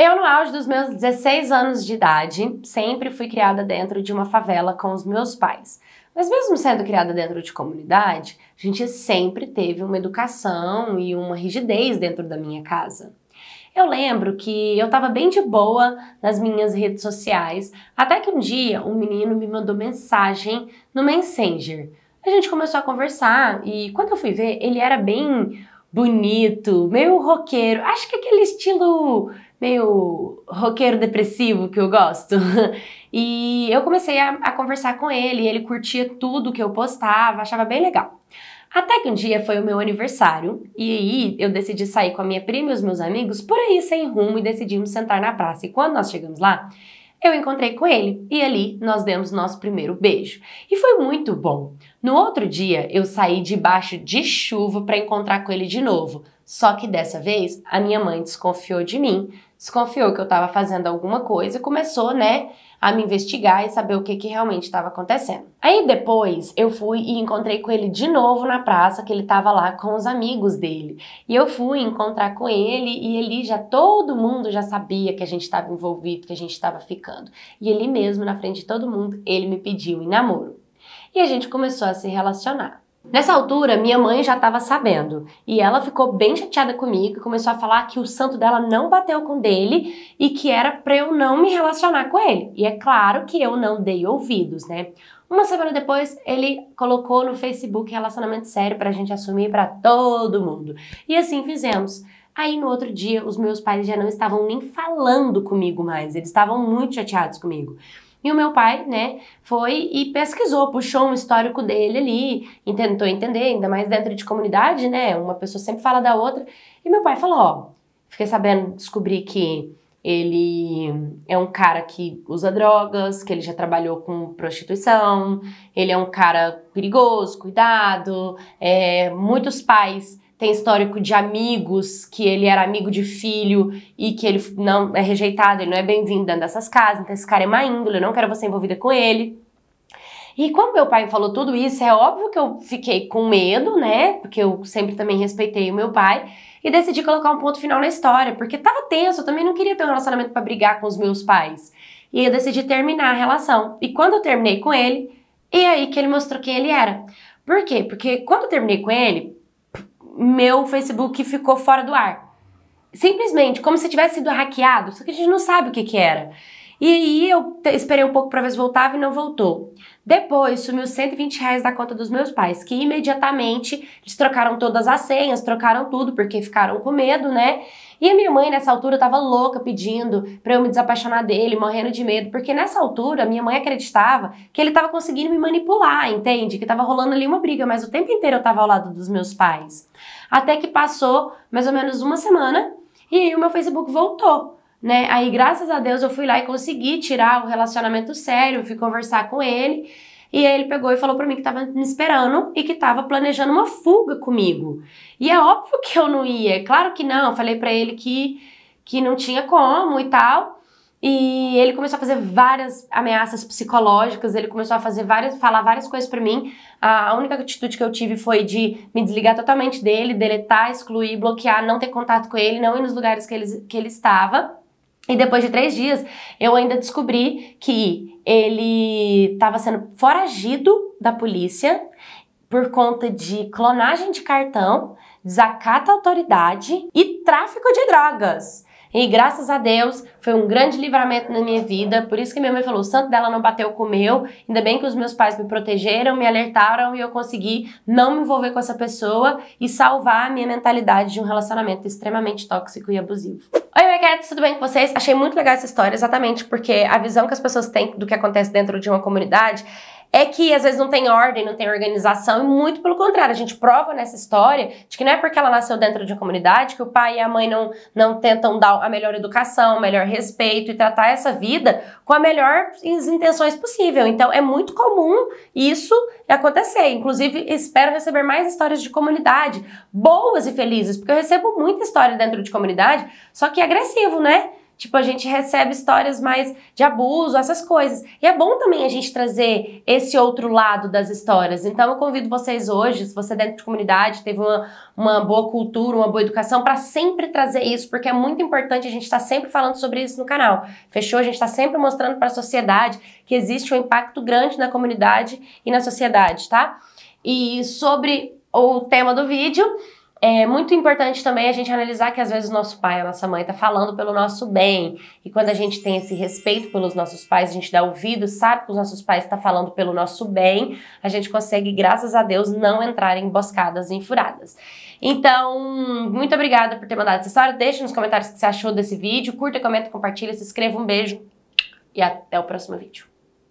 Eu, no auge dos meus 16 anos de idade, sempre fui criada dentro de uma favela com os meus pais. Mas mesmo sendo criada dentro de comunidade, a gente sempre teve uma educação e uma rigidez dentro da minha casa. Eu lembro que eu estava bem de boa nas minhas redes sociais, até que um dia um menino me mandou mensagem no Messenger. A gente começou a conversar e quando eu fui ver, ele era bem bonito, meio roqueiro, acho que aquele estilo meio roqueiro depressivo que eu gosto. E eu comecei a, a conversar com ele, ele curtia tudo que eu postava, achava bem legal. Até que um dia foi o meu aniversário, e aí eu decidi sair com a minha prima e os meus amigos por aí sem rumo e decidimos sentar na praça. E quando nós chegamos lá, eu encontrei com ele e ali nós demos nosso primeiro beijo. E foi muito bom. No outro dia, eu saí debaixo de chuva para encontrar com ele de novo. Só que dessa vez, a minha mãe desconfiou de mim, desconfiou que eu estava fazendo alguma coisa, e começou, né, a me investigar e saber o que, que realmente estava acontecendo. Aí depois eu fui e encontrei com ele de novo na praça, que ele estava lá com os amigos dele. E eu fui encontrar com ele e ele já todo mundo já sabia que a gente estava envolvido, que a gente estava ficando. E ele mesmo na frente de todo mundo, ele me pediu em namoro. E a gente começou a se relacionar. Nessa altura, minha mãe já estava sabendo e ela ficou bem chateada comigo e começou a falar que o santo dela não bateu com dele e que era para eu não me relacionar com ele. E é claro que eu não dei ouvidos, né? Uma semana depois, ele colocou no Facebook relacionamento sério para a gente assumir para todo mundo. E assim fizemos. Aí no outro dia, os meus pais já não estavam nem falando comigo mais, eles estavam muito chateados comigo. E o meu pai, né, foi e pesquisou, puxou um histórico dele ali, e tentou entender, ainda mais dentro de comunidade, né? Uma pessoa sempre fala da outra. E meu pai falou: ó, fiquei sabendo, descobri que ele é um cara que usa drogas, que ele já trabalhou com prostituição, ele é um cara perigoso, cuidado, é, muitos pais tem histórico de amigos, que ele era amigo de filho e que ele não é rejeitado, ele não é bem-vindo dentro dessas casas, então esse cara é má índole, eu não quero você envolvida com ele. E quando meu pai falou tudo isso, é óbvio que eu fiquei com medo, né? Porque eu sempre também respeitei o meu pai e decidi colocar um ponto final na história, porque tava tenso, eu também não queria ter um relacionamento para brigar com os meus pais. E eu decidi terminar a relação. E quando eu terminei com ele, e aí que ele mostrou quem ele era. Por quê? Porque quando eu terminei com ele, meu Facebook ficou fora do ar. Simplesmente, como se tivesse sido hackeado, só que a gente não sabe o que, que era. E aí eu esperei um pouco para ver se voltava e não voltou. Depois, sumiu 120 reais da conta dos meus pais, que imediatamente eles trocaram todas as senhas, trocaram tudo, porque ficaram com medo, né? E a minha mãe, nessa altura, estava louca pedindo pra eu me desapaixonar dele, morrendo de medo, porque nessa altura, minha mãe acreditava que ele estava conseguindo me manipular, entende? Que estava rolando ali uma briga, mas o tempo inteiro eu estava ao lado dos meus pais. Até que passou mais ou menos uma semana e aí o meu Facebook voltou né? Aí, graças a Deus, eu fui lá e consegui tirar o relacionamento sério, fui conversar com ele. E ele pegou e falou para mim que tava me esperando e que tava planejando uma fuga comigo. E é óbvio que eu não ia, é claro que não. Eu falei para ele que, que não tinha como e tal. E ele começou a fazer várias ameaças psicológicas, ele começou a fazer várias, falar várias coisas para mim. A única atitude que eu tive foi de me desligar totalmente dele, deletar, excluir, bloquear, não ter contato com ele, não ir nos lugares que ele, que ele estava. E depois de três dias, eu ainda descobri que ele estava sendo foragido da polícia por conta de clonagem de cartão, desacato à autoridade e tráfico de drogas. E graças a Deus, foi um grande livramento na minha vida. Por isso que minha mãe falou: o santo dela não bateu com o meu. Ainda bem que os meus pais me protegeram, me alertaram e eu consegui não me envolver com essa pessoa e salvar a minha mentalidade de um relacionamento extremamente tóxico e abusivo. Cats, tudo bem com vocês? Achei muito legal essa história, exatamente porque a visão que as pessoas têm do que acontece dentro de uma comunidade é que às vezes não tem ordem, não tem organização, e muito pelo contrário, a gente prova nessa história de que não é porque ela nasceu dentro de uma comunidade que o pai e a mãe não, não tentam dar a melhor educação, o melhor respeito e tratar essa vida com a melhor intenções possível. Então é muito comum isso acontecer. Inclusive, espero receber mais histórias de comunidade, boas e felizes, porque eu recebo muita história dentro de comunidade, só que é agressivo, né? Tipo, a gente recebe histórias mais de abuso, essas coisas. E é bom também a gente trazer esse outro lado das histórias. Então, eu convido vocês hoje, se você é dentro de comunidade teve uma, uma boa cultura, uma boa educação, para sempre trazer isso, porque é muito importante. A gente está sempre falando sobre isso no canal. Fechou? A gente está sempre mostrando para a sociedade que existe um impacto grande na comunidade e na sociedade, tá? E sobre o tema do vídeo. É muito importante também a gente analisar que às vezes o nosso pai, a nossa mãe está falando pelo nosso bem. E quando a gente tem esse respeito pelos nossos pais, a gente dá ouvido, sabe que os nossos pais estão tá falando pelo nosso bem, a gente consegue, graças a Deus, não entrar em emboscadas em furadas. Então, muito obrigada por ter mandado essa história. Deixe nos comentários o que você achou desse vídeo. Curta, comenta, compartilha, se inscreva. Um beijo e até o próximo vídeo.